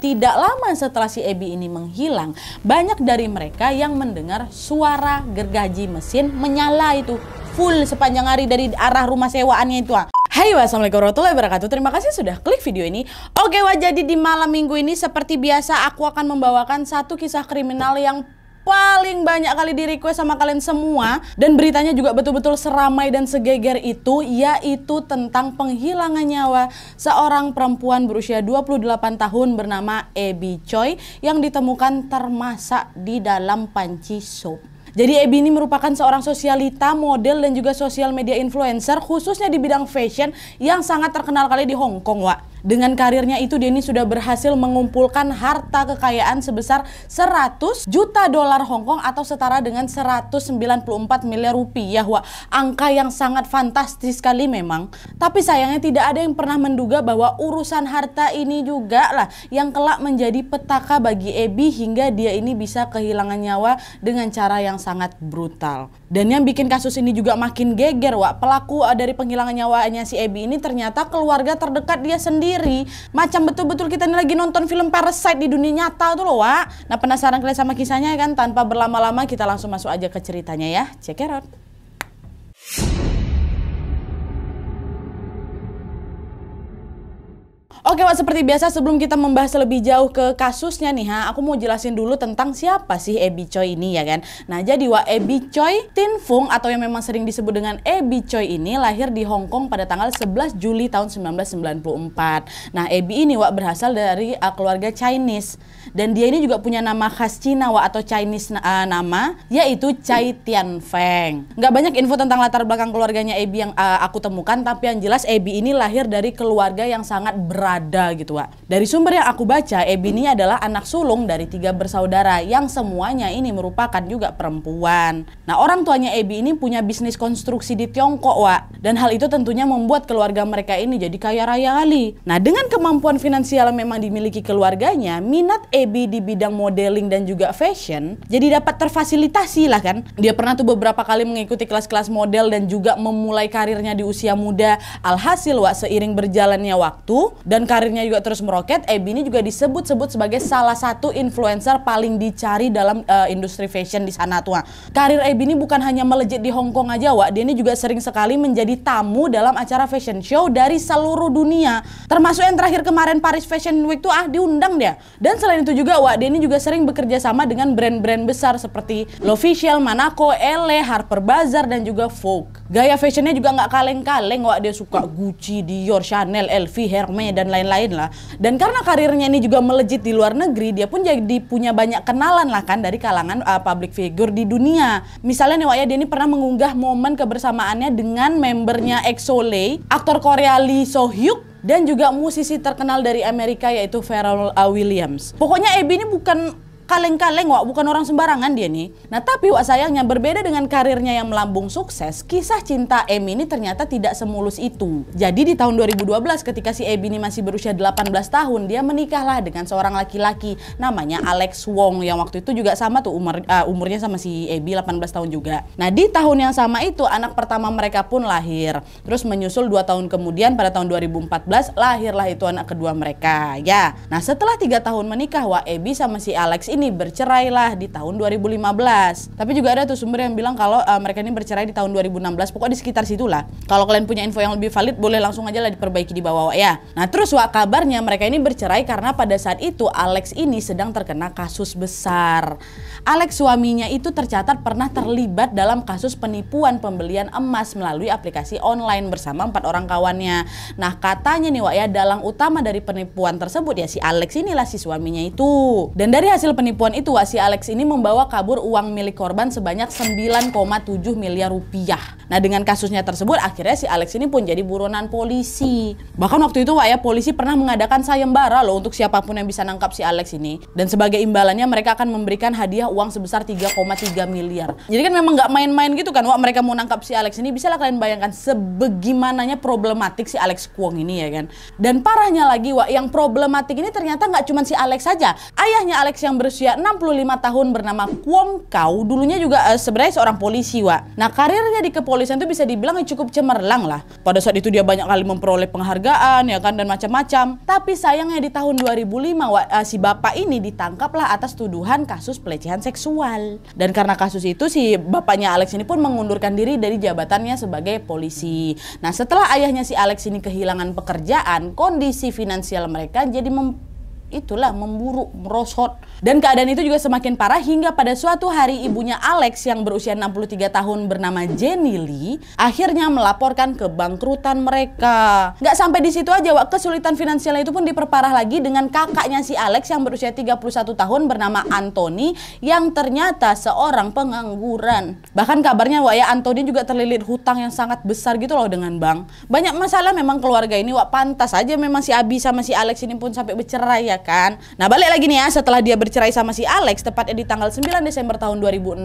Tidak lama setelah si Ebi ini menghilang, banyak dari mereka yang mendengar suara gergaji mesin menyala itu full sepanjang hari dari arah rumah sewaannya itu. Ah. Hai wassalamualaikum warahmatullahi wabarakatuh Terima kasih sudah klik video ini Oke wah jadi di malam minggu ini seperti biasa aku akan membawakan satu kisah kriminal yang paling banyak kali di request sama kalian semua dan beritanya juga betul-betul seramai dan segeger itu yaitu tentang penghilangan nyawa seorang perempuan berusia 28 tahun bernama Ebi Choi yang ditemukan termasak di dalam panci sup. Jadi Ebi ini merupakan seorang sosialita, model dan juga sosial media influencer khususnya di bidang fashion yang sangat terkenal kali di Hong Kong, Wak. Dengan karirnya itu Denny sudah berhasil mengumpulkan harta kekayaan sebesar 100 juta dolar Hong Kong atau setara dengan 194 miliar rupiah. Wak. angka yang sangat fantastis sekali memang. Tapi sayangnya tidak ada yang pernah menduga bahwa urusan harta ini juga lah yang kelak menjadi petaka bagi Ebi hingga dia ini bisa kehilangan nyawa dengan cara yang sangat brutal. Dan yang bikin kasus ini juga makin geger, Wak. Pelaku eh, dari penghilangan nyawanya si Ebi ini ternyata keluarga terdekat dia sendiri. Macam betul-betul kita ini lagi nonton film Parasite di dunia nyata tuh loh, Wak. Nah, penasaran kalian sama kisahnya kan? Tanpa berlama-lama kita langsung masuk aja ke ceritanya ya. Check it out. Oke pak seperti biasa sebelum kita membahas lebih jauh ke kasusnya nih ha, aku mau jelasin dulu tentang siapa sih Ebi Choi ini ya kan. Nah jadi Wak, Ebi Choi Tin Fung atau yang memang sering disebut dengan Ebi Choi ini lahir di Hong Kong pada tanggal 11 Juli tahun 1994. Nah Ebi ini Wak berasal dari uh, keluarga Chinese dan dia ini juga punya nama khas Cina wa atau Chinese uh, nama yaitu Chai Tian Feng. Nggak banyak info tentang latar belakang keluarganya Ebi yang uh, aku temukan tapi yang jelas Ebi ini lahir dari keluarga yang sangat berada gitu Wak. Dari sumber yang aku baca Ebi ini adalah anak sulung dari tiga bersaudara yang semuanya ini merupakan juga perempuan. Nah orang tuanya Ebi ini punya bisnis konstruksi di Tiongkok Wak dan hal itu tentunya membuat keluarga mereka ini jadi kaya raya kali. Nah dengan kemampuan finansial yang memang dimiliki keluarganya minat Ebi Feby di bidang modeling dan juga fashion, jadi dapat terfasilitasi lah kan. Dia pernah tuh beberapa kali mengikuti kelas-kelas model dan juga memulai karirnya di usia muda. Alhasil Wak, seiring berjalannya waktu dan karirnya juga terus meroket, Ebi ini juga disebut-sebut sebagai salah satu influencer paling dicari dalam uh, industri fashion di sana tuh. Karir Ebi ini bukan hanya melejit di Hong Kong aja, Wak. Dia ini juga sering sekali menjadi tamu dalam acara fashion show dari seluruh dunia. Termasuk yang terakhir kemarin Paris Fashion Week tuh ah diundang dia. Dan selain itu itu juga Wak Denny juga sering bekerja sama dengan brand-brand besar seperti L'Official, Manako, Elle, Harper Bazaar, dan juga Vogue. Gaya fashionnya juga nggak kaleng-kaleng Wak, dia suka Gucci, Dior, Chanel, LV, Hermes, dan lain-lain lah. Dan karena karirnya ini juga melejit di luar negeri, dia pun jadi punya banyak kenalan lah kan dari kalangan uh, public figure di dunia. Misalnya nih Wak ya, Denny pernah mengunggah momen kebersamaannya dengan membernya EXO-Lay, aktor Korea Lee So Hyuk dan juga musisi terkenal dari Amerika yaitu Pharrell Williams. Pokoknya Abby ini bukan kaleng-kaleng wak bukan orang sembarangan dia nih. Nah tapi wak sayangnya berbeda dengan karirnya yang melambung sukses, kisah cinta Emi ini ternyata tidak semulus itu. Jadi di tahun 2012 ketika si Emi ini masih berusia 18 tahun, dia menikahlah dengan seorang laki-laki namanya Alex Wong yang waktu itu juga sama tuh umur uh, umurnya sama si Ebi 18 tahun juga. Nah di tahun yang sama itu anak pertama mereka pun lahir. Terus menyusul dua tahun kemudian pada tahun 2014 lahirlah itu anak kedua mereka ya. Nah setelah tiga tahun menikah Wak Ebi sama si Alex ini ini bercerai lah di tahun 2015. Tapi juga ada tuh sumber yang bilang kalau uh, mereka ini bercerai di tahun 2016. Pokoknya di sekitar situlah. Kalau kalian punya info yang lebih valid boleh langsung aja lah diperbaiki di bawah ya. Nah, terus wah kabarnya mereka ini bercerai karena pada saat itu Alex ini sedang terkena kasus besar. Alex suaminya itu tercatat pernah terlibat dalam kasus penipuan pembelian emas melalui aplikasi online bersama empat orang kawannya. Nah katanya nih Wak ya dalang utama dari penipuan tersebut ya si Alex inilah si suaminya itu. Dan dari hasil penipuan itu Wak si Alex ini membawa kabur uang milik korban sebanyak 9,7 miliar rupiah. Nah dengan kasusnya tersebut akhirnya si Alex ini pun jadi buronan polisi. Bahkan waktu itu Wak ya polisi pernah mengadakan sayembara loh untuk siapapun yang bisa nangkap si Alex ini. Dan sebagai imbalannya mereka akan memberikan hadiah uang sebesar 3,3 miliar. Jadi kan memang nggak main-main gitu kan, wah mereka mau nangkap si Alex ini, bisa lah kalian bayangkan sebagaimananya problematik si Alex Kwong ini ya kan. Dan parahnya lagi, wah yang problematik ini ternyata nggak cuma si Alex saja. Ayahnya Alex yang berusia 65 tahun bernama Kwong Kau, dulunya juga uh, sebenarnya seorang polisi, wah. Nah karirnya di kepolisian itu bisa dibilang cukup cemerlang lah. Pada saat itu dia banyak kali memperoleh penghargaan ya kan dan macam-macam. Tapi sayangnya di tahun 2005 wah, uh, si bapak ini ditangkaplah atas tuduhan kasus pelecehan seksual. Dan karena kasus itu si bapaknya Alex ini pun mengundurkan diri dari jabatannya sebagai polisi. Nah, setelah ayahnya si Alex ini kehilangan pekerjaan, kondisi finansial mereka jadi itulah memburuk merosot. Dan keadaan itu juga semakin parah hingga pada suatu hari ibunya Alex yang berusia 63 tahun bernama Jenny Lee akhirnya melaporkan kebangkrutan mereka. Gak sampai di situ aja, Wak. Kesulitan finansialnya itu pun diperparah lagi dengan kakaknya si Alex yang berusia 31 tahun bernama Anthony yang ternyata seorang pengangguran. Bahkan kabarnya Wak ya Anthony juga terlilit hutang yang sangat besar gitu loh dengan bank. Banyak masalah memang keluarga ini Wak pantas aja memang si Abi sama si Alex ini pun sampai bercerai ya kan. Nah, balik lagi nih ya, setelah dia bercerai sama si Alex tepatnya di tanggal 9 Desember tahun 2016,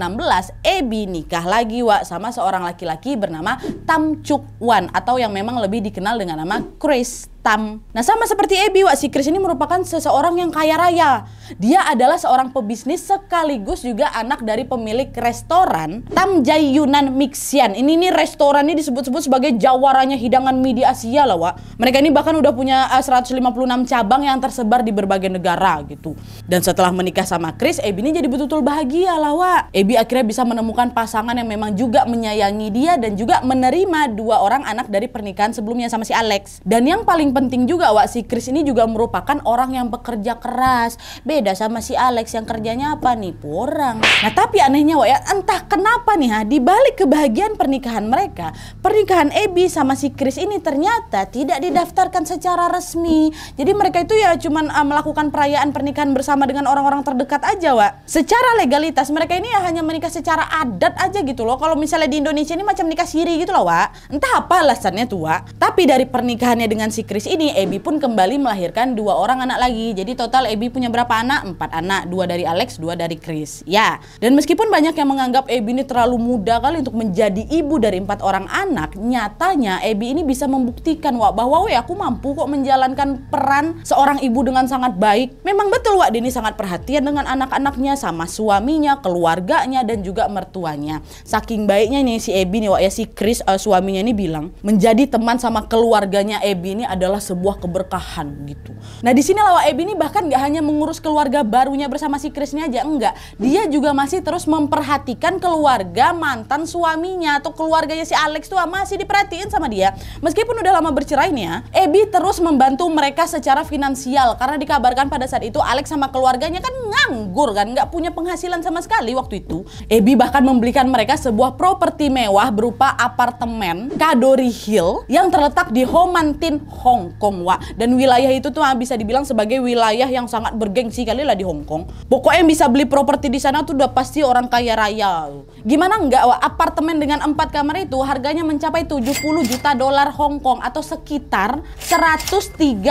Ebi nikah lagi Wak sama seorang laki-laki bernama Tam Chuk Wan atau yang memang lebih dikenal dengan nama Chris hitam. Nah, sama seperti Ebi, Wak si Chris ini merupakan seseorang yang kaya raya. Dia adalah seorang pebisnis sekaligus juga anak dari pemilik restoran Tam Jayunan Mixian. Ini nih ini disebut-sebut sebagai jawaranya hidangan midi Asia lah, Wak. Mereka ini bahkan udah punya 156 eh, cabang yang tersebar di berbagai negara gitu. Dan setelah menikah sama Chris, Ebi ini jadi betul-betul bahagia lah, Wak. Ebi akhirnya bisa menemukan pasangan yang memang juga menyayangi dia dan juga menerima dua orang anak dari pernikahan sebelumnya sama si Alex. Dan yang paling paling penting juga Wak si Chris ini juga merupakan orang yang bekerja keras. Beda sama si Alex yang kerjanya apa nih? Porang. Nah, tapi anehnya Wak ya, entah kenapa nih ha, dibalik kebahagiaan pernikahan mereka, pernikahan Ebi sama si Chris ini ternyata tidak didaftarkan secara resmi. Jadi mereka itu ya cuman uh, melakukan perayaan pernikahan bersama dengan orang-orang terdekat aja, Wak. Secara legalitas mereka ini ya hanya menikah secara adat aja gitu loh. Kalau misalnya di Indonesia ini macam nikah siri gitu loh, Wak. Entah apa alasannya tuh, Wak. Tapi dari pernikahannya dengan si Chris Kris ini Ebi pun kembali melahirkan dua orang anak lagi. Jadi total Ebi punya berapa anak? Empat anak, dua dari Alex, dua dari Chris. Ya, dan meskipun banyak yang menganggap Ebi ini terlalu muda kali untuk menjadi ibu dari empat orang anak, nyatanya Ebi ini bisa membuktikan Wak bahwa Wak aku mampu kok menjalankan peran seorang ibu dengan sangat baik. Memang betul Wak Dini sangat perhatian dengan anak-anaknya sama suaminya, keluarganya dan juga mertuanya. Saking baiknya nih si Ebi nih Wak ya si Kris uh, eh, suaminya ini bilang menjadi teman sama keluarganya Ebi ini ada adalah sebuah keberkahan gitu. Nah di sini Lawa Ebi ini bahkan nggak hanya mengurus keluarga barunya bersama si Krisnya aja enggak, dia juga masih terus memperhatikan keluarga mantan suaminya atau keluarganya si Alex tuh masih diperhatiin sama dia. Meskipun udah lama bercerai nih ya, Ebi terus membantu mereka secara finansial karena dikabarkan pada saat itu Alex sama keluarganya kan nganggur kan, nggak punya penghasilan sama sekali waktu itu. Ebi bahkan membelikan mereka sebuah properti mewah berupa apartemen Kadori Hill yang terletak di Homantin Hong Hong Kong, Dan wilayah itu tuh bisa dibilang sebagai wilayah yang sangat bergengsi kali lah di Hong Kong. Pokoknya yang bisa beli properti di sana tuh udah pasti orang kaya raya. Gimana enggak, wa Apartemen dengan empat kamar itu harganya mencapai 70 juta dolar Hong Kong atau sekitar 136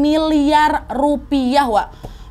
miliar rupiah, wa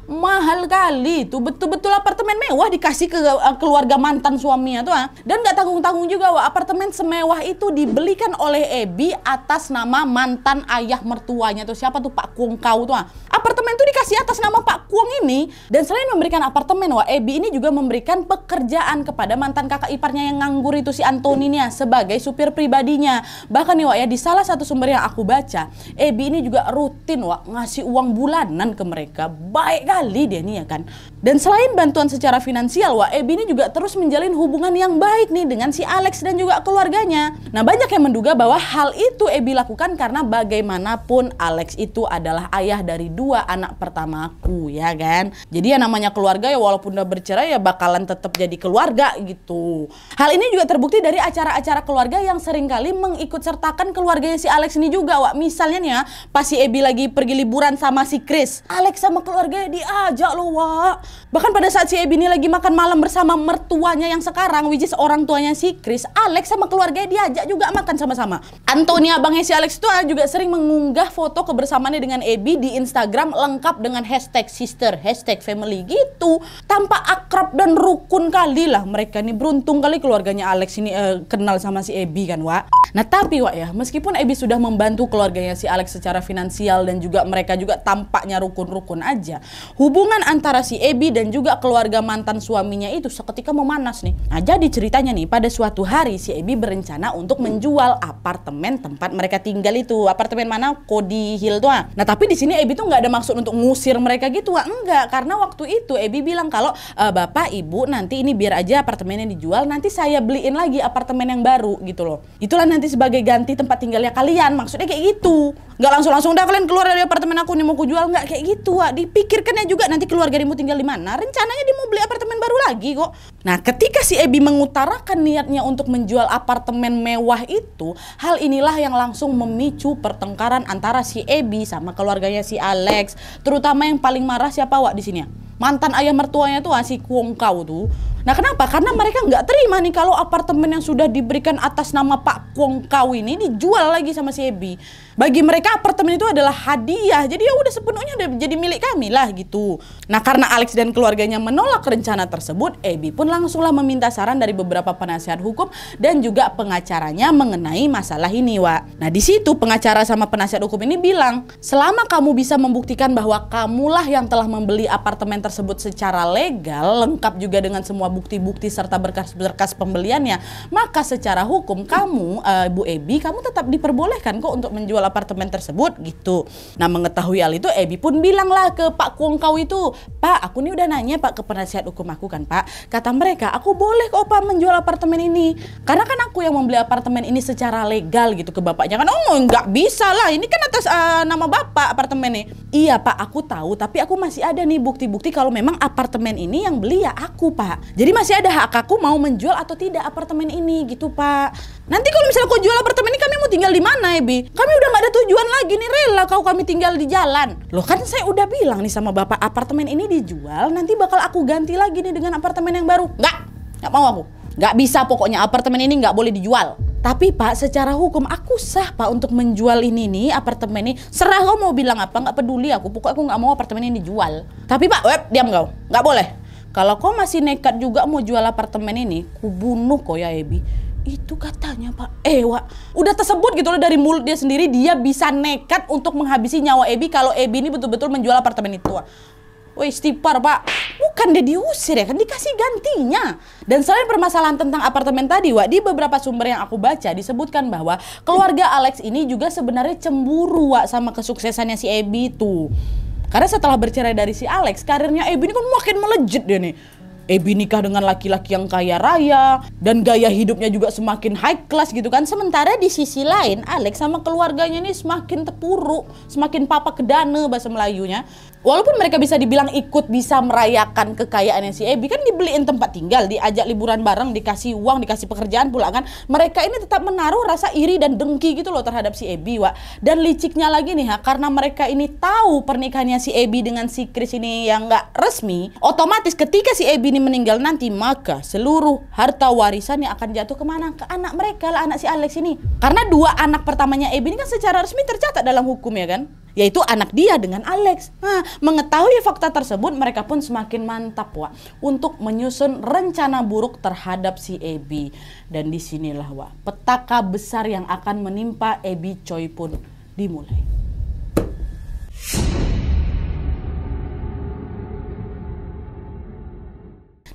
mahal kali itu betul-betul apartemen mewah dikasih ke eh, keluarga mantan suaminya tuh ah. dan nggak tanggung-tanggung juga wah apartemen semewah itu dibelikan oleh Ebi atas nama mantan ayah mertuanya tuh siapa tuh Pak Kung Kau tuh ah. apartemen tuh dikasih atas nama Pak Kung ini dan selain memberikan apartemen wah Ebi ini juga memberikan pekerjaan kepada mantan kakak iparnya yang nganggur itu si Antoni ya, sebagai supir pribadinya bahkan nih wah ya di salah satu sumber yang aku baca Ebi ini juga rutin wah ngasih uang bulanan ke mereka baik kan sekali dia nih ya kan. Dan selain bantuan secara finansial, Wah Ebi ini juga terus menjalin hubungan yang baik nih dengan si Alex dan juga keluarganya. Nah banyak yang menduga bahwa hal itu Ebi lakukan karena bagaimanapun Alex itu adalah ayah dari dua anak pertamaku ya kan. Jadi ya namanya keluarga ya walaupun udah bercerai ya bakalan tetap jadi keluarga gitu. Hal ini juga terbukti dari acara-acara keluarga yang seringkali mengikut sertakan keluarganya si Alex ini juga. Wah misalnya nih ya pas si Ebi lagi pergi liburan sama si Chris. Alex sama keluarganya di aja lo, Wak. Bahkan pada saat si Ebi ini lagi makan malam bersama mertuanya yang sekarang, which is orang tuanya si Chris, Alex sama keluarganya diajak juga makan sama-sama. Antonia abangnya si Alex itu juga sering mengunggah foto kebersamaannya dengan Ebi di Instagram lengkap dengan hashtag sister, hashtag family gitu. Tanpa akrab dan rukun kali lah mereka ini Beruntung kali keluarganya Alex ini uh, kenal sama si Ebi kan, Wak. Nah tapi Wak ya, meskipun Ebi sudah membantu keluarganya si Alex secara finansial dan juga mereka juga tampaknya rukun-rukun aja, hubungan antara si Ebi dan juga keluarga mantan suaminya itu seketika memanas nih. Nah jadi ceritanya nih pada suatu hari si Ebi berencana untuk menjual apartemen tempat mereka tinggal itu. Apartemen mana? Cody Hill tuh. ah. Nah tapi di sini Ebi tuh nggak ada maksud untuk ngusir mereka gitu. ah Enggak, karena waktu itu Ebi bilang kalau e, Bapak Ibu nanti ini biar aja apartemennya dijual, nanti saya beliin lagi apartemen yang baru gitu loh. Itulah nanti sebagai ganti tempat tinggalnya kalian. Maksudnya kayak gitu nggak langsung langsung udah kalian keluar dari apartemen aku nih mau ku jual nggak kayak gitu Wak. dipikirkannya ya juga nanti keluarga dirimu tinggal di mana rencananya dia mau beli apartemen baru lagi kok nah ketika si Ebi mengutarakan niatnya untuk menjual apartemen mewah itu hal inilah yang langsung memicu pertengkaran antara si Ebi sama keluarganya si Alex terutama yang paling marah siapa Wak di sini ya mantan ayah mertuanya tuh si Kau tuh. Nah kenapa? Karena mereka nggak terima nih kalau apartemen yang sudah diberikan atas nama Pak Kau ini dijual lagi sama si Ebi. Bagi mereka apartemen itu adalah hadiah. Jadi ya udah sepenuhnya udah jadi milik kami lah gitu. Nah karena Alex dan keluarganya menolak rencana tersebut, Ebi pun langsunglah meminta saran dari beberapa penasihat hukum dan juga pengacaranya mengenai masalah ini, Wa. Nah di situ pengacara sama penasihat hukum ini bilang, selama kamu bisa membuktikan bahwa kamulah yang telah membeli apartemen tersebut secara legal, lengkap juga dengan semua bukti-bukti serta berkas-berkas pembeliannya, maka secara hukum kamu uh, Bu Ebi kamu tetap diperbolehkan kok untuk menjual apartemen tersebut gitu. Nah, mengetahui hal itu Ebi pun bilanglah ke Pak Kuongkau itu, "Pak, aku nih udah nanya Pak ke penasihat hukum aku kan, Pak. Kata mereka, aku boleh kok Pak menjual apartemen ini. Karena kan aku yang membeli apartemen ini secara legal gitu ke bapaknya kan, "Oh, nggak bisa lah. Ini kan atas uh, nama bapak apartemen ini." "Iya, Pak, aku tahu, tapi aku masih ada nih bukti-bukti kalau memang apartemen ini yang beli ya aku pak. Jadi masih ada hak aku mau menjual atau tidak apartemen ini gitu pak. Nanti kalau misalnya aku jual apartemen ini kami mau tinggal di mana Ebi? Kami udah nggak ada tujuan lagi nih rela kau kami tinggal di jalan. Loh kan saya udah bilang nih sama bapak apartemen ini dijual nanti bakal aku ganti lagi nih dengan apartemen yang baru. Nggak, nggak mau aku. Nggak bisa pokoknya apartemen ini nggak boleh dijual. Tapi Pak, secara hukum aku sah Pak untuk menjual ini nih apartemen ini. Serah kau mau bilang apa, nggak peduli aku. Pokoknya aku nggak mau apartemen ini dijual. Tapi Pak, web diam kau, nggak boleh. Kalau kau masih nekat juga mau jual apartemen ini, kubunuh bunuh kau ya Ebi. Itu katanya Pak Ewa. Eh, udah tersebut gitu loh dari mulut dia sendiri, dia bisa nekat untuk menghabisi nyawa Ebi kalau Ebi ini betul-betul menjual apartemen itu. Woi istighfar pak bukan dia diusir ya kan dikasih gantinya dan selain permasalahan tentang apartemen tadi Wak di beberapa sumber yang aku baca disebutkan bahwa keluarga Alex ini juga sebenarnya cemburu Wak sama kesuksesannya si Ebi itu karena setelah bercerai dari si Alex karirnya Ebi ini kan makin melejit dia nih Ebi nikah dengan laki-laki yang kaya raya dan gaya hidupnya juga semakin high class gitu kan. Sementara di sisi lain Alex sama keluarganya ini semakin terpuruk, semakin papa kedane bahasa Melayunya walaupun mereka bisa dibilang ikut bisa merayakan kekayaannya si Ebi kan dibeliin tempat tinggal diajak liburan bareng dikasih uang dikasih pekerjaan pula kan mereka ini tetap menaruh rasa iri dan dengki gitu loh terhadap si Ebi wa dan liciknya lagi nih ha karena mereka ini tahu pernikahannya si Ebi dengan si Chris ini yang nggak resmi otomatis ketika si Ebi ini meninggal nanti maka seluruh harta warisan yang akan jatuh kemana ke anak mereka lah anak si Alex ini karena dua anak pertamanya Ebi ini kan secara resmi tercatat dalam hukum ya kan yaitu anak dia dengan Alex. Nah, mengetahui fakta tersebut mereka pun semakin mantap Wak untuk menyusun rencana buruk terhadap si Ebi. Dan disinilah Wak petaka besar yang akan menimpa Ebi Choi pun dimulai.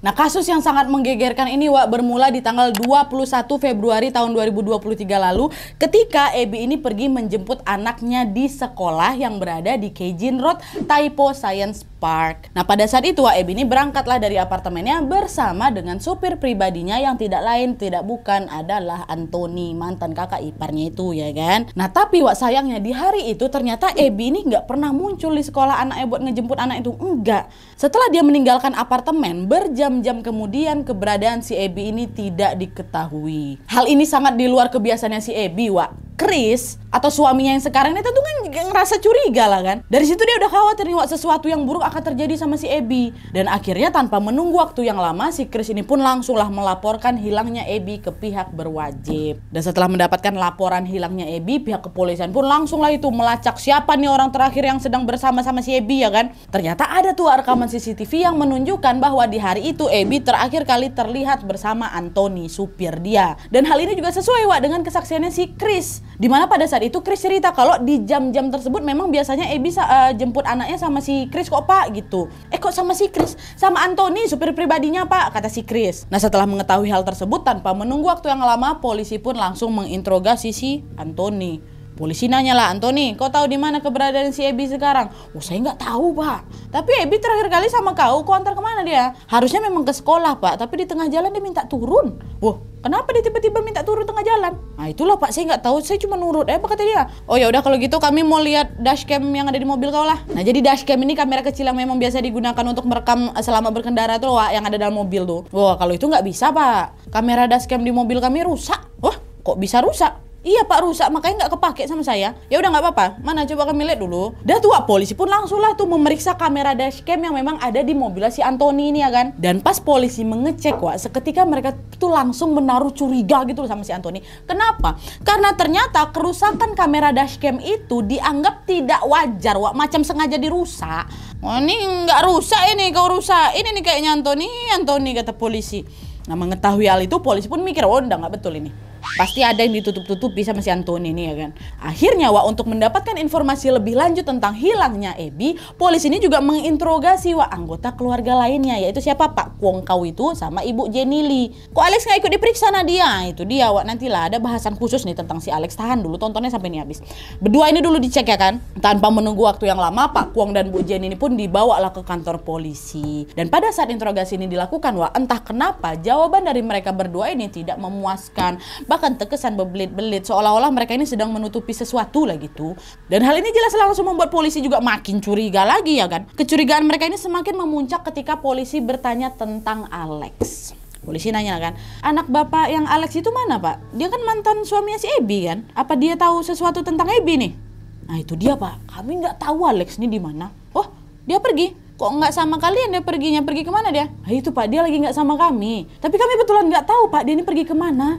Nah, kasus yang sangat menggegerkan ini Wak bermula di tanggal 21 Februari tahun 2023 lalu ketika Ebi ini pergi menjemput anaknya di sekolah yang berada di Keijin Road, Taipo Science Park. Nah, pada saat itu Wak Ebi ini berangkatlah dari apartemennya bersama dengan supir pribadinya yang tidak lain tidak bukan adalah Anthony, mantan kakak iparnya itu ya kan. Nah, tapi Wak sayangnya di hari itu ternyata Ebi ini nggak pernah muncul di sekolah anaknya buat ngejemput anak itu. Enggak. Setelah dia meninggalkan apartemen berjam jam kemudian keberadaan si Ebi ini tidak diketahui. Hal ini sangat di luar kebiasaannya si Ebi, Wak. Chris atau suaminya yang sekarang itu tuh kan ngerasa curiga lah kan. Dari situ dia udah khawatir nih sesuatu yang buruk akan terjadi sama si Abby. Dan akhirnya tanpa menunggu waktu yang lama si Chris ini pun langsunglah melaporkan hilangnya Abby ke pihak berwajib. Dan setelah mendapatkan laporan hilangnya Abby, pihak kepolisian pun langsunglah itu melacak siapa nih orang terakhir yang sedang bersama sama si Abby ya kan. Ternyata ada tuh rekaman CCTV yang menunjukkan bahwa di hari itu Abby terakhir kali terlihat bersama Anthony supir dia. Dan hal ini juga sesuai Wak dengan kesaksiannya si Chris Dimana pada saat itu Chris cerita kalau di jam-jam tersebut memang biasanya Ebi uh, jemput anaknya sama si Chris kok pak gitu. Eh kok sama si Chris? Sama Anthony supir pribadinya pak kata si Chris. Nah setelah mengetahui hal tersebut tanpa menunggu waktu yang lama polisi pun langsung menginterogasi si Anthony. Polisi nanya lah, Antoni, kau tahu di mana keberadaan si Ebi sekarang? Oh, saya nggak tahu, Pak. Tapi Ebi terakhir kali sama kau, kau antar kemana dia? Harusnya memang ke sekolah, Pak. Tapi di tengah jalan dia minta turun. Wah, kenapa dia tiba-tiba minta turun tengah jalan? Nah, itulah Pak, saya nggak tahu. Saya cuma nurut. Eh, apa kata dia? Oh ya udah kalau gitu kami mau lihat dashcam yang ada di mobil kau lah. Nah, jadi dashcam ini kamera kecil yang memang biasa digunakan untuk merekam eh, selama berkendara tuh, Wak, yang ada dalam mobil tuh. Wah, kalau itu nggak bisa, Pak. Kamera dashcam di mobil kami rusak. Wah, kok bisa rusak? Iya pak rusak makanya nggak kepake sama saya. Ya udah nggak apa-apa. Mana coba kami lihat dulu. Dah tua polisi pun langsung lah tuh memeriksa kamera dashcam yang memang ada di mobil si Anthony ini ya kan. Dan pas polisi mengecek wah seketika mereka tuh langsung menaruh curiga gitu sama si Antoni. Kenapa? Karena ternyata kerusakan kamera dashcam itu dianggap tidak wajar wah macam sengaja dirusak. oh ini nggak rusak ini kau rusak. Ini nih kayaknya Antoni Anthony kata polisi. Nah mengetahui hal itu polisi pun mikir, oh udah nggak betul ini Pasti ada yang ditutup-tutupi sama si Antoni ini ya kan. Akhirnya Wak untuk mendapatkan informasi lebih lanjut tentang hilangnya Ebi, polisi ini juga menginterogasi Wak anggota keluarga lainnya yaitu siapa Pak Kwong Kau itu sama Ibu Jenili. Kok Alex nggak ikut diperiksa Nadia? Nah, itu dia Wak nantilah ada bahasan khusus nih tentang si Alex. Tahan dulu tontonnya sampai ini habis. Berdua ini dulu dicek ya kan. Tanpa menunggu waktu yang lama Pak Kuang dan Bu ini pun dibawalah ke kantor polisi. Dan pada saat interogasi ini dilakukan Wak entah kenapa jawaban dari mereka berdua ini tidak memuaskan bahkan terkesan berbelit-belit seolah-olah mereka ini sedang menutupi sesuatu lah gitu. Dan hal ini jelas langsung membuat polisi juga makin curiga lagi ya kan. Kecurigaan mereka ini semakin memuncak ketika polisi bertanya tentang Alex. Polisi nanya kan, anak bapak yang Alex itu mana pak? Dia kan mantan suaminya si Ebi kan? Apa dia tahu sesuatu tentang Ebi nih? Nah itu dia pak, kami nggak tahu Alex ini di mana. Oh, dia pergi? kok nggak sama kalian dia perginya pergi kemana dia nah, itu pak dia lagi nggak sama kami tapi kami betulan nggak tahu pak dia ini pergi kemana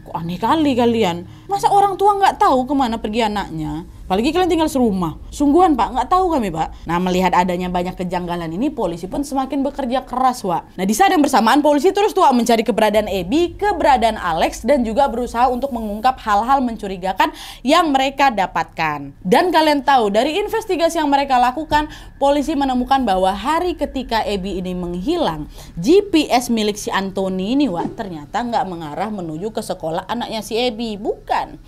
Kok aneh kali kalian. Masa orang tua nggak tahu kemana pergi anaknya? Apalagi kalian tinggal serumah. Sungguhan Pak, nggak tahu kami Pak. Nah melihat adanya banyak kejanggalan ini, polisi pun semakin bekerja keras Wak. Nah di saat yang bersamaan, polisi terus tuh mencari keberadaan Ebi, keberadaan Alex, dan juga berusaha untuk mengungkap hal-hal mencurigakan yang mereka dapatkan. Dan kalian tahu, dari investigasi yang mereka lakukan, polisi menemukan bahwa hari ketika Ebi ini menghilang, GPS milik si Anthony ini Wak ternyata nggak mengarah menuju ke sekolah adalah anaknya si Ebi, bukan.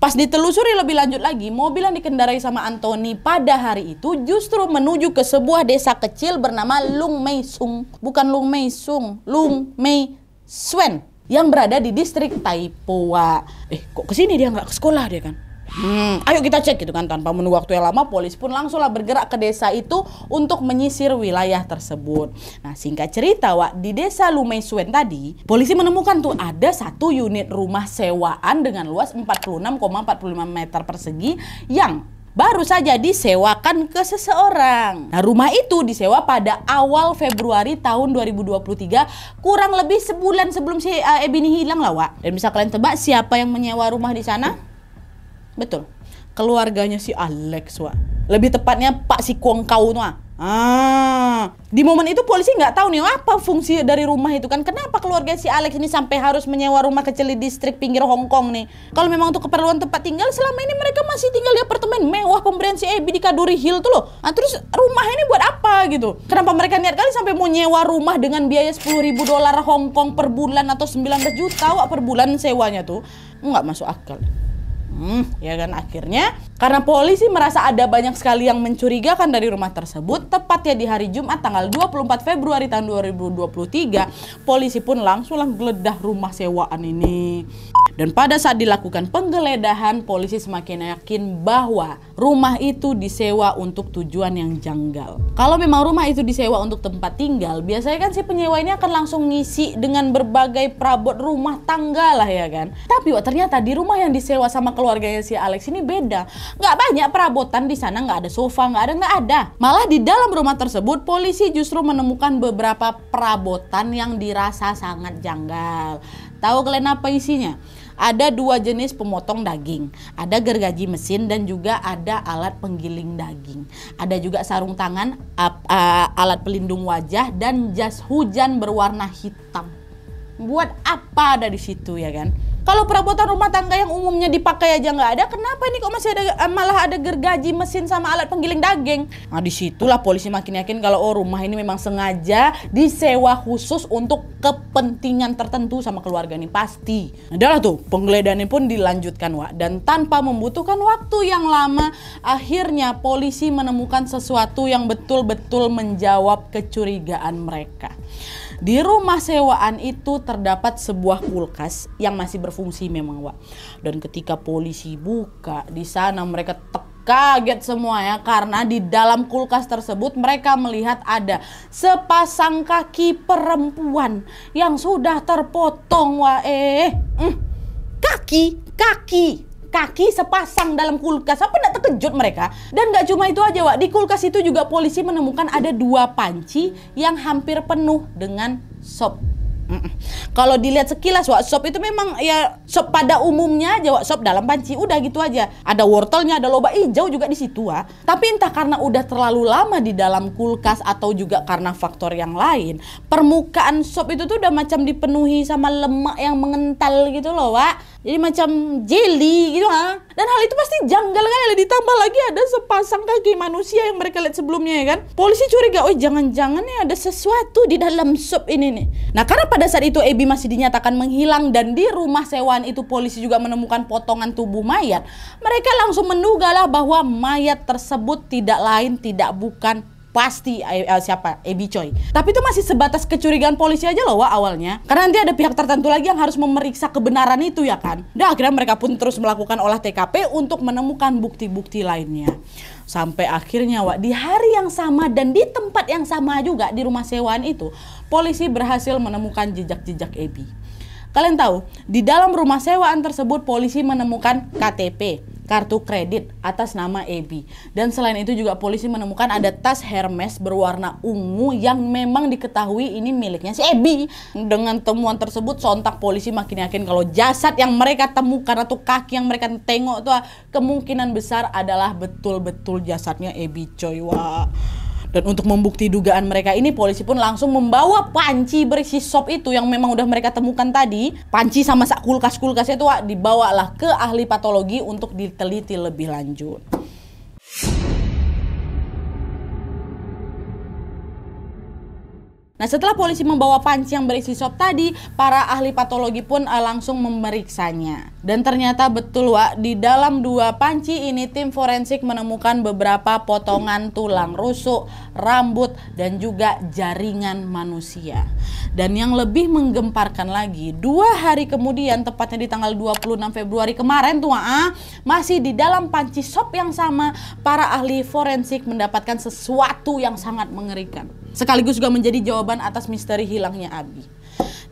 Pas ditelusuri lebih lanjut lagi, mobil yang dikendarai sama Anthony pada hari itu justru menuju ke sebuah desa kecil bernama Lung Mei Sung, bukan Lung Mei Sung, Lung Mei Suen yang berada di distrik Taipoa. Eh, kok kesini dia nggak ke sekolah dia kan? Hmm, ayo kita cek gitu kan tanpa menunggu waktu yang lama polisi pun langsunglah bergerak ke desa itu untuk menyisir wilayah tersebut. Nah, singkat cerita Wak, di desa Lumeisuen tadi, polisi menemukan tuh ada satu unit rumah sewaan dengan luas 46,45 meter persegi yang baru saja disewakan ke seseorang. Nah, rumah itu disewa pada awal Februari tahun 2023, kurang lebih sebulan sebelum si uh, eh, Ebini hilang lah, Wak. Dan bisa kalian tebak siapa yang menyewa rumah di sana? Betul. Keluarganya si Alex, wa. Lebih tepatnya Pak si Kuang Kau tuh. Ah, di momen itu polisi nggak tahu nih apa fungsi dari rumah itu kan. Kenapa keluarga si Alex ini sampai harus menyewa rumah kecil di distrik pinggir Hong Kong nih? Kalau memang untuk keperluan tempat tinggal, selama ini mereka masih tinggal di apartemen mewah pemberian si Abby di Kaduri Hill tuh loh. Nah, terus rumah ini buat apa gitu? Kenapa mereka niat kali sampai mau nyewa rumah dengan biaya sepuluh ribu dolar Hong Kong per bulan atau 19 juta wak per bulan sewanya tuh? Nggak masuk akal. Hmm, ya kan akhirnya karena polisi merasa ada banyak sekali yang mencurigakan dari rumah tersebut, tepatnya di hari Jumat tanggal 24 Februari tahun 2023, polisi pun langsung menggeledah rumah sewaan ini. Dan pada saat dilakukan penggeledahan, polisi semakin yakin bahwa rumah itu disewa untuk tujuan yang janggal. Kalau memang rumah itu disewa untuk tempat tinggal, biasanya kan si penyewa ini akan langsung ngisi dengan berbagai perabot rumah tangga lah ya kan. Tapi wah ternyata di rumah yang disewa sama keluarganya si Alex ini beda nggak banyak perabotan di sana nggak ada sofa nggak ada nggak ada malah di dalam rumah tersebut polisi justru menemukan beberapa perabotan yang dirasa sangat janggal tahu kalian apa isinya ada dua jenis pemotong daging, ada gergaji mesin dan juga ada alat penggiling daging. Ada juga sarung tangan, alat pelindung wajah dan jas hujan berwarna hitam. Buat apa ada di situ ya kan? Kalau perabotan rumah tangga yang umumnya dipakai aja nggak ada, kenapa ini kok masih ada eh, malah ada gergaji mesin sama alat penggiling daging? Nah disitulah polisi makin yakin kalau oh rumah ini memang sengaja disewa khusus untuk kepentingan tertentu sama keluarga ini pasti. Adalah tuh penggeledahan pun dilanjutkan wa dan tanpa membutuhkan waktu yang lama akhirnya polisi menemukan sesuatu yang betul-betul menjawab kecurigaan mereka. Di rumah sewaan itu terdapat sebuah kulkas yang masih berfungsi memang, Wak. Dan ketika polisi buka, di sana mereka kaget semua ya karena di dalam kulkas tersebut mereka melihat ada sepasang kaki perempuan yang sudah terpotong wah eh, eh, eh. Hmm. kaki kaki kaki sepasang dalam kulkas. Apa enggak terkejut mereka? Dan enggak cuma itu aja, Wak. Di kulkas itu juga polisi menemukan ada dua panci yang hampir penuh dengan sop. Kalau dilihat sekilas sop itu memang ya sop pada umumnya aja sop dalam panci udah gitu aja. Ada wortelnya, ada lobak hijau juga di situ Wak. Tapi entah karena udah terlalu lama di dalam kulkas atau juga karena faktor yang lain, permukaan sop itu tuh udah macam dipenuhi sama lemak yang mengental gitu loh, Wak. Jadi macam jelly gitu ha. Dan hal itu pasti janggal kan yang ditambah lagi ada sepasang kaki manusia yang mereka lihat sebelumnya ya kan. Polisi curiga, "Oh, jangan-jangan nih ada sesuatu di dalam sup ini nih." Nah, karena pada saat itu Ebi masih dinyatakan menghilang dan di rumah sewaan itu polisi juga menemukan potongan tubuh mayat, mereka langsung menduga lah bahwa mayat tersebut tidak lain tidak bukan pasti uh, siapa Ebi Choi. Tapi itu masih sebatas kecurigaan polisi aja loh Wak, awalnya. Karena nanti ada pihak tertentu lagi yang harus memeriksa kebenaran itu ya kan. Dan akhirnya mereka pun terus melakukan olah TKP untuk menemukan bukti-bukti lainnya. Sampai akhirnya Wak, di hari yang sama dan di tempat yang sama juga di rumah sewaan itu, polisi berhasil menemukan jejak-jejak Ebi. Kalian tahu, di dalam rumah sewaan tersebut polisi menemukan KTP, kartu kredit atas nama Ebi. Dan selain itu juga polisi menemukan ada tas Hermes berwarna ungu yang memang diketahui ini miliknya si Ebi. Dengan temuan tersebut sontak polisi makin yakin kalau jasad yang mereka temukan atau kaki yang mereka tengok itu kemungkinan besar adalah betul-betul jasadnya Ebi coy. Wah. Dan untuk membukti dugaan mereka ini, polisi pun langsung membawa panci berisi sop itu yang memang udah mereka temukan tadi. Panci sama sak kulkas-kulkasnya itu dibawalah ke ahli patologi untuk diteliti lebih lanjut. Nah, setelah polisi membawa panci yang berisi sop tadi, para ahli patologi pun uh, langsung memeriksanya. Dan ternyata betul, Wak, di dalam dua panci ini tim forensik menemukan beberapa potongan tulang rusuk, rambut, dan juga jaringan manusia. Dan yang lebih menggemparkan lagi, dua hari kemudian, tepatnya di tanggal 26 Februari kemarin tuh, Wak, ah, masih di dalam panci sop yang sama, para ahli forensik mendapatkan sesuatu yang sangat mengerikan sekaligus juga menjadi jawaban atas misteri hilangnya Abi.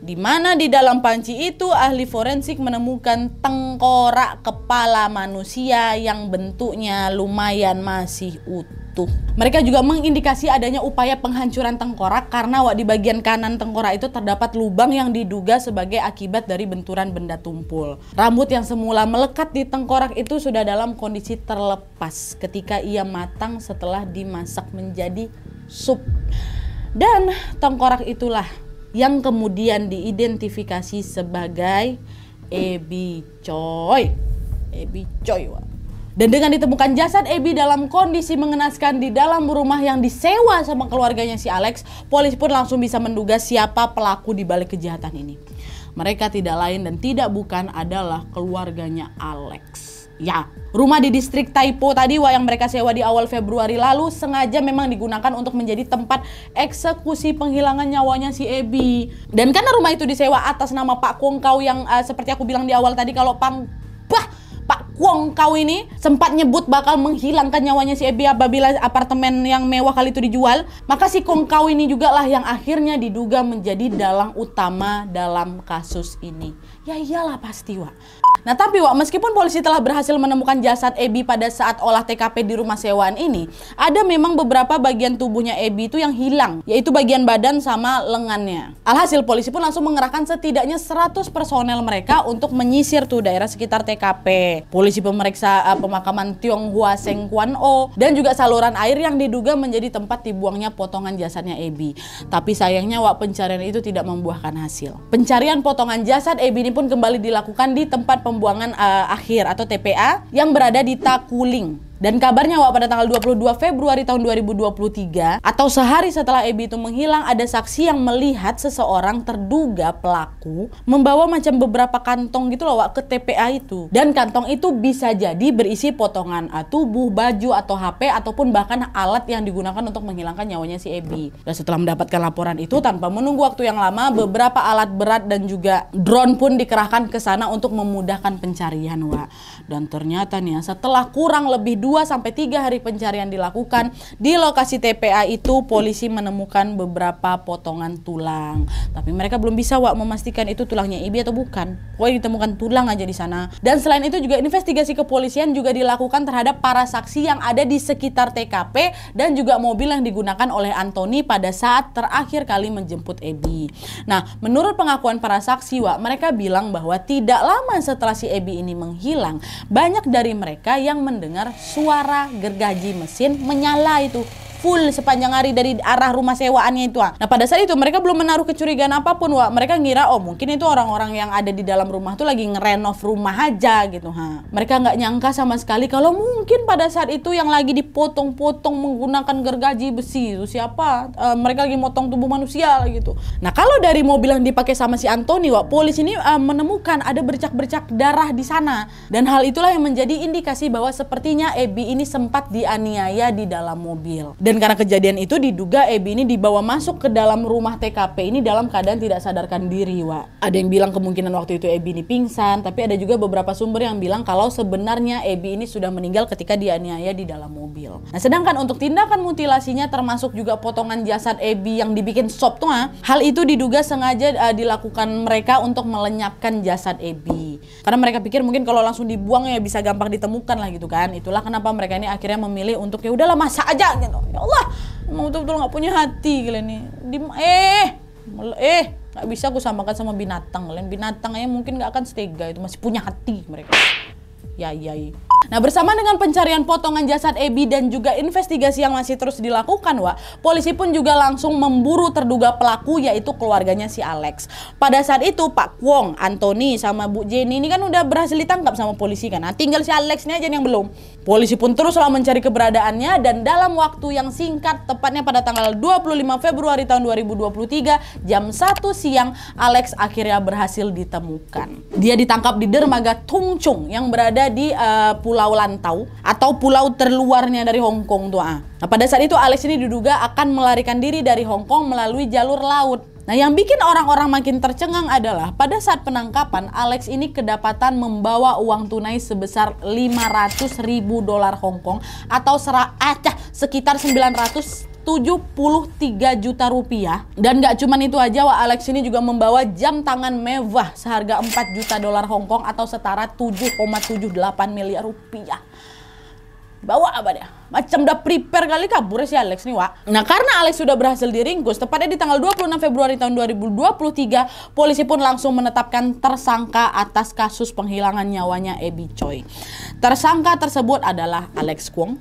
Di mana di dalam panci itu ahli forensik menemukan tengkorak kepala manusia yang bentuknya lumayan masih utuh. Mereka juga mengindikasi adanya upaya penghancuran tengkorak karena di bagian kanan tengkorak itu terdapat lubang yang diduga sebagai akibat dari benturan benda tumpul. Rambut yang semula melekat di tengkorak itu sudah dalam kondisi terlepas ketika ia matang setelah dimasak menjadi sup. Dan tengkorak itulah yang kemudian diidentifikasi sebagai Ebi Choi. Ebi Choi. Dan dengan ditemukan jasad Ebi dalam kondisi mengenaskan di dalam rumah yang disewa sama keluarganya si Alex, polisi pun langsung bisa menduga siapa pelaku di balik kejahatan ini. Mereka tidak lain dan tidak bukan adalah keluarganya Alex. Ya, rumah di distrik Taipo tadi wah yang mereka sewa di awal Februari lalu sengaja memang digunakan untuk menjadi tempat eksekusi penghilangan nyawanya si Ebi. Dan karena rumah itu disewa atas nama Pak Kau yang uh, seperti aku bilang di awal tadi kalau pang bah Pak Kong kau ini sempat nyebut bakal menghilangkan nyawanya si Ebi apabila apartemen yang mewah kali itu dijual. Maka si Kong kau ini juga lah yang akhirnya diduga menjadi dalang utama dalam kasus ini. Ya iyalah pasti, Wak. Nah, tapi Wak, meskipun polisi telah berhasil menemukan jasad Ebi pada saat olah TKP di rumah sewaan ini, ada memang beberapa bagian tubuhnya Ebi itu yang hilang, yaitu bagian badan sama lengannya. Alhasil polisi pun langsung mengerahkan setidaknya 100 personel mereka untuk menyisir tuh daerah sekitar TKP. Polisi pemeriksa uh, pemakaman Tionghoa Sengkuan O dan juga saluran air yang diduga menjadi tempat dibuangnya potongan jasadnya Ebi. Tapi sayangnya Wak pencarian itu tidak membuahkan hasil. Pencarian potongan jasad Ebi ini pun kembali dilakukan di tempat pem pembuangan uh, akhir atau TPA yang berada di Takuling. Dan kabarnya bahwa pada tanggal 22 Februari tahun 2023 atau sehari setelah Ebi itu menghilang ada saksi yang melihat seseorang terduga pelaku membawa macam beberapa kantong gitu loh Wak ke TPA itu. Dan kantong itu bisa jadi berisi potongan ah, tubuh, baju atau HP ataupun bahkan alat yang digunakan untuk menghilangkan nyawanya si Ebi. Dan setelah mendapatkan laporan itu tanpa menunggu waktu yang lama beberapa alat berat dan juga drone pun dikerahkan ke sana untuk memudahkan pencarian Wak. Dan ternyata nih setelah kurang lebih dua 2 sampai 3 hari pencarian dilakukan, di lokasi TPA itu polisi menemukan beberapa potongan tulang. Tapi mereka belum bisa Wak memastikan itu tulangnya Ibi atau bukan. Pokoknya ditemukan tulang aja di sana. Dan selain itu juga investigasi kepolisian juga dilakukan terhadap para saksi yang ada di sekitar TKP dan juga mobil yang digunakan oleh Antoni pada saat terakhir kali menjemput Ebi. Nah, menurut pengakuan para saksi, Wak, mereka bilang bahwa tidak lama setelah si Ebi ini menghilang, banyak dari mereka yang mendengar suara suara gergaji mesin menyala itu full sepanjang hari dari arah rumah sewaannya itu. Wak. Ah. Nah pada saat itu mereka belum menaruh kecurigaan apapun Wak. Mereka ngira oh mungkin itu orang-orang yang ada di dalam rumah tuh lagi ngerenov rumah aja gitu. Ha. Mereka nggak nyangka sama sekali kalau mungkin pada saat itu yang lagi dipotong-potong menggunakan gergaji besi itu siapa? E, mereka lagi motong tubuh manusia gitu. Nah kalau dari mobil yang dipakai sama si Anthony Wak, polisi ini e, menemukan ada bercak-bercak darah di sana. Dan hal itulah yang menjadi indikasi bahwa sepertinya Ebi ini sempat dianiaya di dalam mobil. Dan dan karena kejadian itu diduga Ebi ini dibawa masuk ke dalam rumah TKP ini dalam keadaan tidak sadarkan diri, Wa. Ada yang bilang kemungkinan waktu itu Ebi ini pingsan, tapi ada juga beberapa sumber yang bilang kalau sebenarnya Ebi ini sudah meninggal ketika dianiaya di dalam mobil. Nah, sedangkan untuk tindakan mutilasinya termasuk juga potongan jasad Ebi yang dibikin sop tuh, ah. hal itu diduga sengaja uh, dilakukan mereka untuk melenyapkan jasad Ebi. Karena mereka pikir mungkin kalau langsung dibuang ya bisa gampang ditemukan lah gitu kan. Itulah kenapa mereka ini akhirnya memilih untuk ya udahlah masa aja gitu. Allah mau betul-betul nggak punya hati kalian nih di eh eh nggak bisa aku samakan sama binatang kalian binatang aja mungkin nggak akan setega itu masih punya hati mereka Ya iya iya. Nah, bersama dengan pencarian potongan jasad Ebi dan juga investigasi yang masih terus dilakukan, Wak, polisi pun juga langsung memburu terduga pelaku yaitu keluarganya si Alex. Pada saat itu Pak Kwong, Anthony sama Bu Jenny ini kan udah berhasil ditangkap sama polisi kan. Nah, tinggal si Alex ini aja yang belum. Polisi pun terus teruslah mencari keberadaannya dan dalam waktu yang singkat, tepatnya pada tanggal 25 Februari tahun 2023, jam 1 siang, Alex akhirnya berhasil ditemukan. Dia ditangkap di dermaga Tung yang berada ada di uh, Pulau Lantau atau pulau terluarnya dari Hong Kong tuh. Ah. Nah, pada saat itu Alex ini diduga akan melarikan diri dari Hong Kong melalui jalur laut. Nah, yang bikin orang-orang makin tercengang adalah pada saat penangkapan, Alex ini kedapatan membawa uang tunai sebesar 500 ribu dolar Hong Kong atau serah ah, acah sekitar 900 73 juta rupiah dan gak cuman itu aja Wak Alex ini juga membawa jam tangan mewah seharga 4 juta dolar Hongkong atau setara 7,78 miliar rupiah bawa apa dia? Macam udah prepare kali kabur si Alex nih, Wak. Nah, karena Alex sudah berhasil diringkus, tepatnya di tanggal 26 Februari tahun 2023, polisi pun langsung menetapkan tersangka atas kasus penghilangan nyawanya Ebi Choi. Tersangka tersebut adalah Alex Kwong,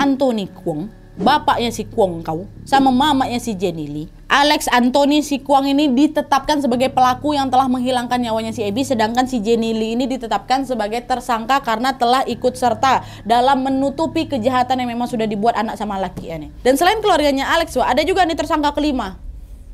Anthony Kwong, bapaknya si Kuang kau sama mamanya si Jenny Lee. Alex Anthony si Kuang ini ditetapkan sebagai pelaku yang telah menghilangkan nyawanya si Ebi sedangkan si Jenny Lee ini ditetapkan sebagai tersangka karena telah ikut serta dalam menutupi kejahatan yang memang sudah dibuat anak sama laki ini. Dan selain keluarganya Alex, wah, ada juga nih tersangka kelima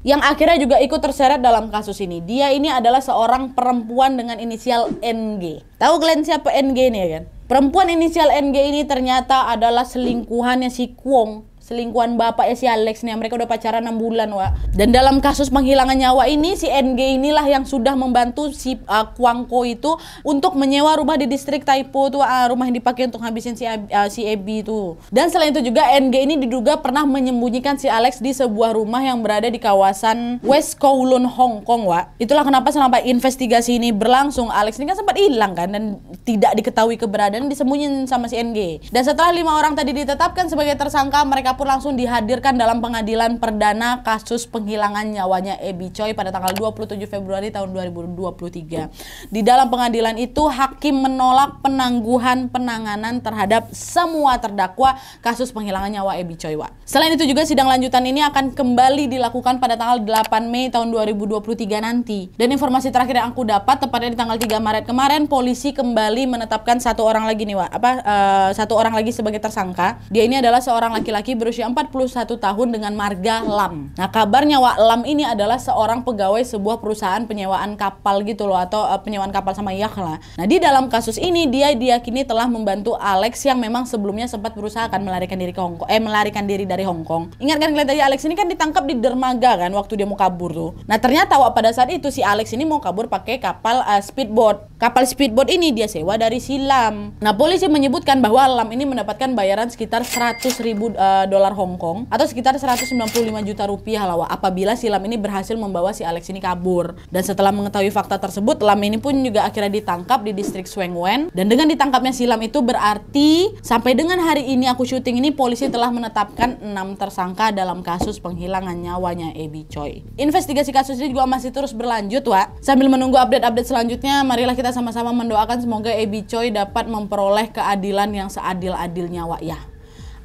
yang akhirnya juga ikut terseret dalam kasus ini. Dia ini adalah seorang perempuan dengan inisial NG. Tahu kalian siapa NG ini ya kan? Perempuan inisial NG ini ternyata adalah selingkuhannya si Kuong selingkuhan bapaknya si Alex nih mereka udah pacaran 6 bulan wa dan dalam kasus penghilangan nyawa ini si NG inilah yang sudah membantu si uh, Kuangko itu untuk menyewa rumah di distrik Taipo tuh uh, rumah yang dipakai untuk habisin si uh, si Ebi itu dan selain itu juga NG ini diduga pernah menyembunyikan si Alex di sebuah rumah yang berada di kawasan West Kowloon Hong Kong wa itulah kenapa selama investigasi ini berlangsung Alex ini kan sempat hilang kan dan tidak diketahui keberadaan disembunyiin sama si NG dan setelah lima orang tadi ditetapkan sebagai tersangka mereka pun langsung dihadirkan dalam pengadilan perdana kasus penghilangan nyawanya Ebi Choi pada tanggal 27 Februari tahun 2023. Di dalam pengadilan itu hakim menolak penangguhan penanganan terhadap semua terdakwa kasus penghilangan nyawa Ebi Choi. Wa. Selain itu juga sidang lanjutan ini akan kembali dilakukan pada tanggal 8 Mei tahun 2023 nanti. Dan informasi terakhir yang aku dapat tepatnya di tanggal 3 Maret kemarin polisi kembali menetapkan satu orang lagi nih Wa, apa uh, satu orang lagi sebagai tersangka. Dia ini adalah seorang laki-laki berusia 41 tahun dengan marga Lam. Nah, kabarnya Wak Lam ini adalah seorang pegawai sebuah perusahaan penyewaan kapal gitu loh atau uh, penyewaan kapal sama yak lah. Nah, di dalam kasus ini dia diyakini telah membantu Alex yang memang sebelumnya sempat berusaha akan melarikan diri ke Hong Kong, eh melarikan diri dari Hong Kong. Ingat kan kalian tadi Alex ini kan ditangkap di dermaga kan waktu dia mau kabur tuh. Nah, ternyata Wak pada saat itu si Alex ini mau kabur pakai kapal uh, speedboat. Kapal speedboat ini dia sewa dari Silam. Nah, polisi menyebutkan bahwa Lam ini mendapatkan bayaran sekitar 100 ribu uh, dolar Hong Kong atau sekitar 195 juta rupiah lah apabila si Lam ini berhasil membawa si Alex ini kabur. Dan setelah mengetahui fakta tersebut, Lam ini pun juga akhirnya ditangkap di distrik Swengwen dan dengan ditangkapnya si Lam itu berarti sampai dengan hari ini aku syuting ini polisi telah menetapkan 6 tersangka dalam kasus penghilangan nyawanya Ebi Choi. Investigasi kasus ini juga masih terus berlanjut Wak. Sambil menunggu update-update selanjutnya, marilah kita sama-sama mendoakan semoga Ebi Choi dapat memperoleh keadilan yang seadil-adilnya Wak ya.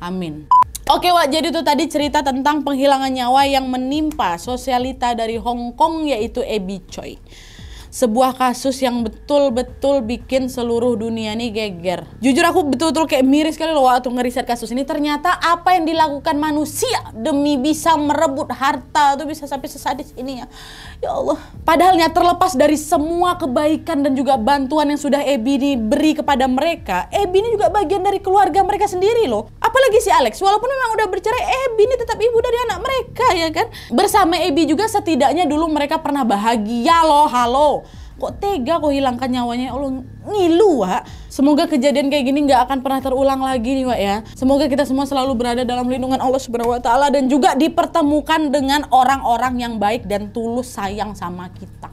Amin. Oke Wak, jadi itu tadi cerita tentang penghilangan nyawa yang menimpa sosialita dari Hong Kong yaitu Ebi Choi sebuah kasus yang betul-betul bikin seluruh dunia ini geger. Jujur aku betul-betul kayak miris sekali loh waktu ngeriset kasus ini. Ternyata apa yang dilakukan manusia demi bisa merebut harta tuh bisa sampai sesadis ini ya. Ya Allah. Padahalnya terlepas dari semua kebaikan dan juga bantuan yang sudah Ebi ini beri kepada mereka, Ebi ini juga bagian dari keluarga mereka sendiri loh. Apalagi si Alex, walaupun memang udah bercerai, Ebi ini tetap ibu dari anak mereka ya kan. Bersama Ebi juga setidaknya dulu mereka pernah bahagia loh, halo kok tega kok hilangkan nyawanya ya Allah ngilu Wak semoga kejadian kayak gini nggak akan pernah terulang lagi nih Wak ya semoga kita semua selalu berada dalam lindungan Allah Subhanahu Wa Taala dan juga dipertemukan dengan orang-orang yang baik dan tulus sayang sama kita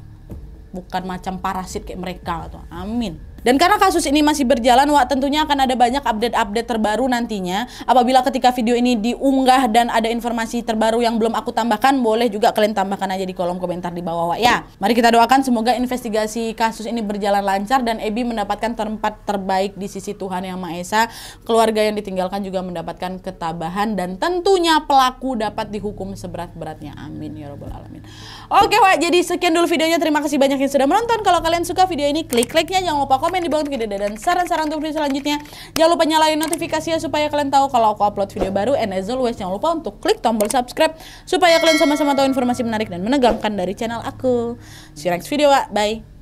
bukan macam parasit kayak mereka tuh amin dan karena kasus ini masih berjalan, Wak tentunya akan ada banyak update-update terbaru nantinya. Apabila ketika video ini diunggah dan ada informasi terbaru yang belum aku tambahkan, boleh juga kalian tambahkan aja di kolom komentar di bawah, Wak. Ya, mari kita doakan semoga investigasi kasus ini berjalan lancar dan Ebi mendapatkan tempat terbaik di sisi Tuhan Yang Maha Esa. Keluarga yang ditinggalkan juga mendapatkan ketabahan dan tentunya pelaku dapat dihukum seberat-beratnya. Amin ya robbal alamin. Oke, Wak, jadi sekian dulu videonya. Terima kasih banyak yang sudah menonton. Kalau kalian suka video ini, klik like-nya jangan lupa komen di bawah untuk dan saran-saran untuk video selanjutnya. Jangan lupa nyalain notifikasinya supaya kalian tahu kalau aku upload video baru. And as always, jangan lupa untuk klik tombol subscribe supaya kalian sama-sama tahu informasi menarik dan menegangkan dari channel aku. See you next video, wa. bye.